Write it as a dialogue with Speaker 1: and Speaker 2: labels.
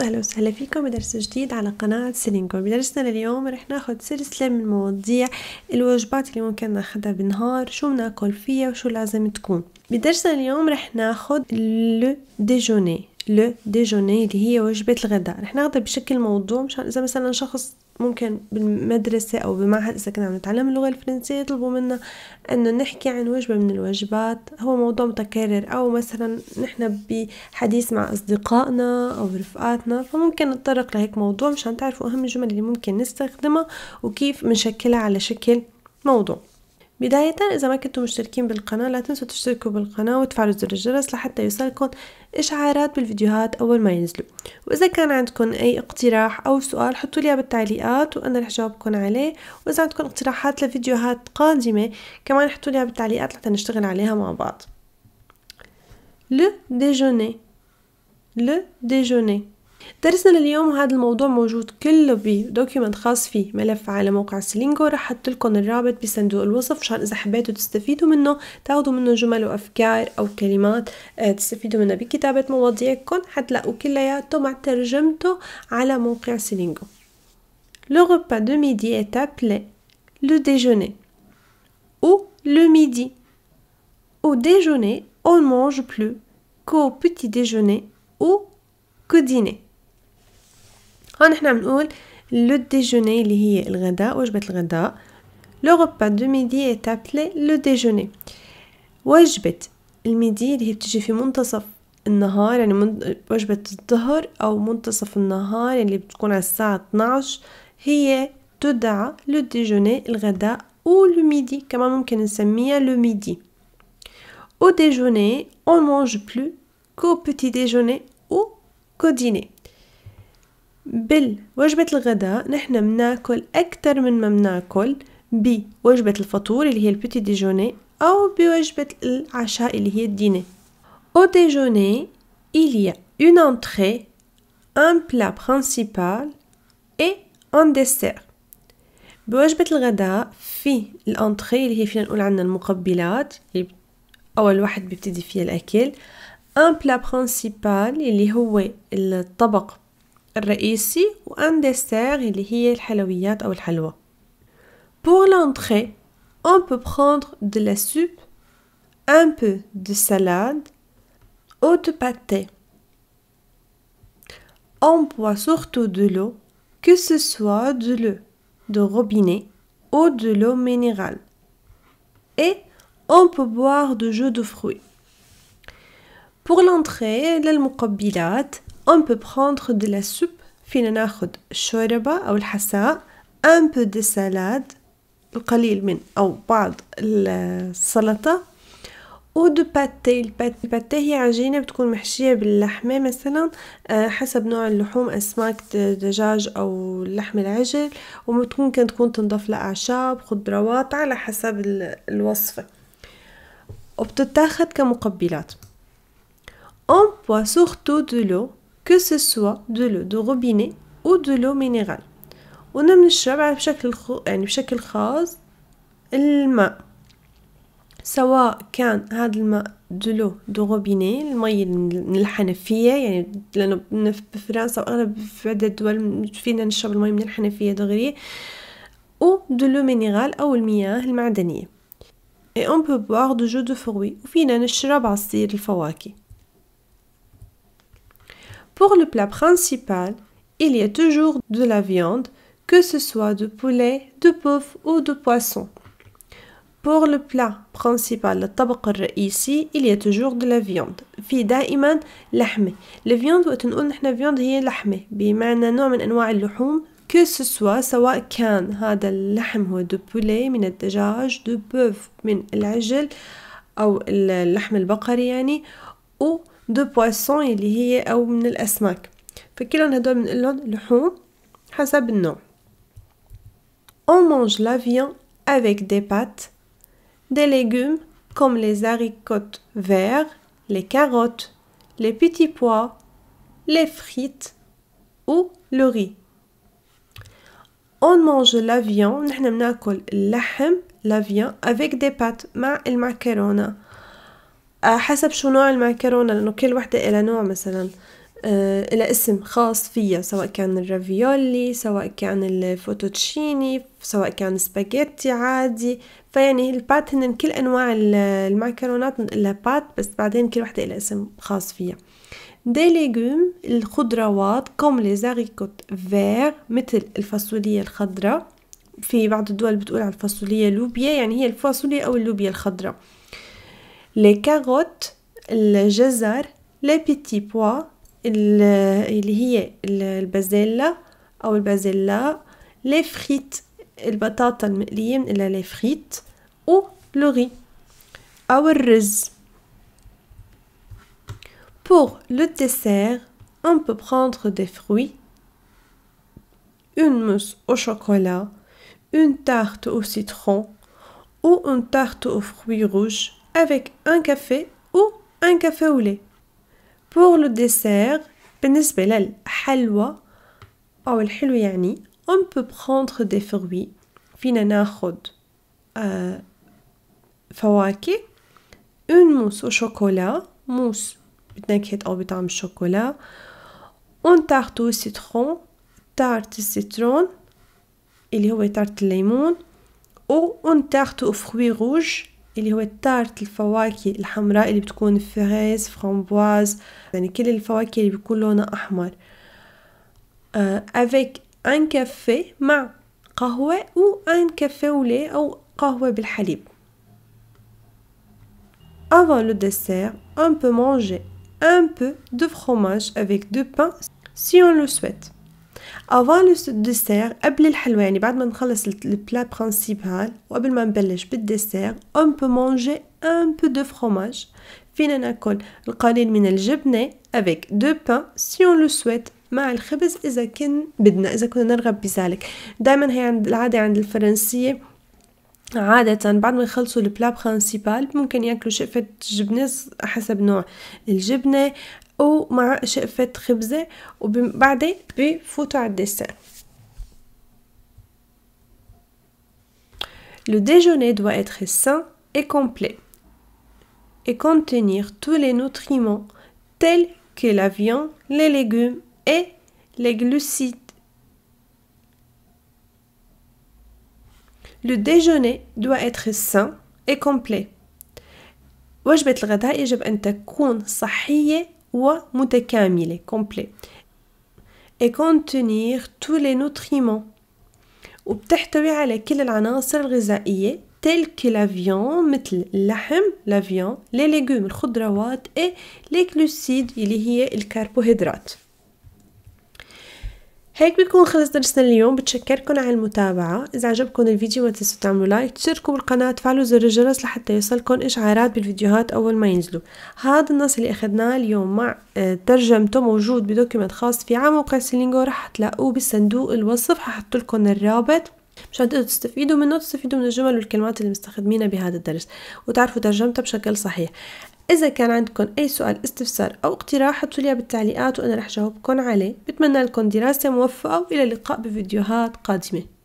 Speaker 1: اهلا وسهلا فيكم بدرس جديد على قناة سيلينكو بدرسنا لليوم رح ناخد سلسلة من مواضيع الوجبات اللي ممكن ناخدها بالنهار شو بناكل فيها وشو لازم تكون بدرسنا اليوم رح ناخد لو ديجوني لو ديجوني اللي هي وجبة الغداء رح ناخذها بشكل موضوع مشان إذا مثلا شخص ممكن بالمدرسة أو بمعهد إذا كنا عم نتعلم اللغة الفرنسية يطلبوا منا إنه نحكي عن وجبة من الوجبات هو موضوع متكرر أو مثلا نحن بحديث مع أصدقائنا أو رفقاتنا فممكن نتطرق لهيك موضوع مشان تعرفوا أهم الجمل اللي ممكن نستخدمها وكيف بنشكلها على شكل موضوع بداية إذا ما كنتم مشتركين بالقناة لا تنسوا تشتركوا بالقناة وتفعلوا زر الجرس لحتى يوصلكم إشعارات بالفيديوهات أول ما ينزلوا وإذا كان عندكم أي اقتراح أو سؤال حطوا لي بالتعليقات وأنا رح جاوبكم عليه وإذا عندكم اقتراحات لفيديوهات قادمة كمان حطوا لي بالتعليقات لحتى نشتغل عليها مع بعض le ديجوني le ديجوني درسنا لليوم هذا الموضوع موجود كله بدوكيومنت خاص فيه ملف على موقع سلينجو رح احط لكم الرابط بصندوق الوصف مشان اذا حبيتوا تستفيدوا منه تاخذوا منه جمل وافكار او كلمات آه، تستفيدوا منها بكتابه مواضيعكم حتلاقوا كلياته مع ترجمته على موقع سلينجو لو repas دو ميدي est appelé لو ديجوني او لو ميدي او ديجوني on مونج بلو كو بيتي ديجوني او كو qu'au هون نحن عم نقول لو ديجوني اللي هي الغداء وجبة الغداء لو غوبا دو ميدي تابلي لو ديجوني وجبة الميدي اللي هي بتجي في منتصف النهار يعني من وجبة الظهر أو منتصف النهار اللي يعني بتكون على الساعة 12 هي تدعى لو ديجوني الغداء أو لو ميدي كمان ممكن نسميها لو ميدي أو ديجوني أون مونج بلو كو petit ديجوني أو كو dîner. بالوجبة الغداء نحن بناكل أكتر من ما بناكل بوجبة الفطور اللي هي البيتي ديجوني أو بوجبة العشاء اللي هي الديني أو ديجوني il y a une entrée, un plat principal et un dessert. بوجبة الغداء في الانتري اللي هي فينا نقول عنا المقبلات أول واحد بيبتدي فيها الأكل ان بلا برينسيبال اللي هو الطبق ou Pour l'entrée, on peut prendre de la soupe, un peu de salade ou de pâté. On boit surtout de l'eau, que ce soit de l'eau de robinet ou de l'eau minérale. Et on peut boire de jus de fruits. Pour l'entrée, les on peut prendre de la soupe فينا ناخد الشوربة أو الحساء un peu de salade القليل من أو بعض السلطة و دو باتي الباتي هي عجينة بتكون محشية باللحمة مثلا آه، حسب نوع اللحوم أسماك دجاج أو لحم العجل وممكن تكون تنضف لأعشاب خضروات على حسب الوصفة وبتتاخد كمقبلات On boit surtout de l'eau que ce soit de l'eau de robinet أو دو لو مينيرال وانا بنشرب على بشكل خو... يعني بشكل خاص الماء سواء كان هذا الماء دو لو دو روبيني المي من الحنفيه يعني لانه في فرنسا واغلب في عدة دول فينا نشرب المي من الحنفيه دغري او دلو مينيرال او المياه المعدنيه اي اون بو بوار دو جو دو فروي وفينا نشرب عصير الفواكه Pour le plat principal, il y a toujours de la viande, que ce soit de poulet, de bœuf ou de poisson. Pour le plat principal, le طبق الرئيسي, il y a toujours de la viande. في دائما لحمة. La viande وقت نقول نحن viande هي لحمة بمعنى نوع من أنواع اللحوم que ce soit سواء كان هذا اللحم هو de بولي من الدجاج دو بوف من العجل أو اللحم البقري يعني أو دو بواسون اللي هي أو من الأسماك فكلهم هدول لحوم le النوع On mange la viande avec des pâtes, des légumes comme les haricots verts, les carottes, les petits pois, les frites ou le riz. On mange la viande, نحن بناكل la viande avec des pâtes مع macarons آه، حسب شو نوع المعكرونة لأنه كل وحدة إلى نوع مثلا آه، إلى اسم خاص فيها سواء كان الرافيولي سواء كان الفوتوتشيني سواء كان سباجيتي عادي فيعني البات هن كل أنواع المعكرونات لها بات بس بعدين كل وحدة إلى اسم خاص فيها دي ليجوم الخضروات كوم لي زاريكوت فير مثل الفاصولية الخضراء في بعض الدول بتقول على الفاصولية لوبيا يعني هي الفاصولية أو اللوبيا الخضراء les carottes, le jazar, les petits pois, اللي هي les les les frites فريت les les les ou ou le riz. Pour le dessert, on peut prendre des fruits, une mousse au chocolat, une tarte au citron ou une tarte aux fruits rouges avec un café ou un café au lait. Pour le dessert, بالنسبة للحلوى أو الحلو يعني on peut prendre des fruits فينا ناخد euh, فواكه une mousse au chocolat mousse بتنكهة أو بطعم chocolat, une tarte au citron tarte citron اللي هو tarte الليمون ou une tarte aux fruits rouges اللي هو التارت الفواكه الحمراء اللي بتكون فريز فرامبواز يعني كل الفواكه اللي بيكون لونها أحمر افيك ان كافي مع قهوة او ان كافي ولي أو قهوة بالحليب Avant le dessert, on peut manger un peu de fromage avec du pain si on le souhaite. افان الدسير قبل الحلوى يعني بعد ما نخلص البلا برانسيبال وقبل ما نبلش بالدسير اون بو مونجي ان بو دو فروماج فينا ناكل القليل من الجبنه افيك دو بان سي اون لو سويت مع الخبز اذا كن بدنا اذا كنا نرغب بذلك دائما هي عند العاده عند الفرنسيه عادة بعد ما يخلصوا البلا برانسيبال ممكن ياكلوا شقفة جبنة حسب نوع الجبنة Le déjeuner doit être sain et complet et contenir tous les nutriments tels que la viande, les légumes et les glucides. Le déjeuner doit être sain et complet. الغداء يجب أن تكون صحية complet et contenir tous les nutriments وبتحتوي على كل العناصر الغذائية تل كي viande, مثل اللحم les لي ليغوم الخضروات اي هيك بيكون خلص درسنا اليوم بتشكركم على المتابعة إذا عجبكم الفيديو ما تنسوا تعملوا لايك تشتركوا بالقناة تفعلوا زر الجرس لحتى يوصلكم إشعارات بالفيديوهات أول ما ينزلوا هذا النص اللي أخذناه اليوم مع آه، ترجمته موجود بدوكيمنت خاص في عام موقع سيلينجو رح تلاقوه بالصندوق الوصف ححط لكم الرابط مشان تقدروا تستفيدوا منه تستفيدوا من الجمل والكلمات اللي مستخدمينها بهذا الدرس وتعرفوا ترجمتها بشكل صحيح إذا كان عندكم أي سؤال استفسار أو اقتراح حطوا لي بالتعليقات وأنا رح جاوبكم عليه بتمنى لكم دراسة موفقة وإلى اللقاء بفيديوهات قادمة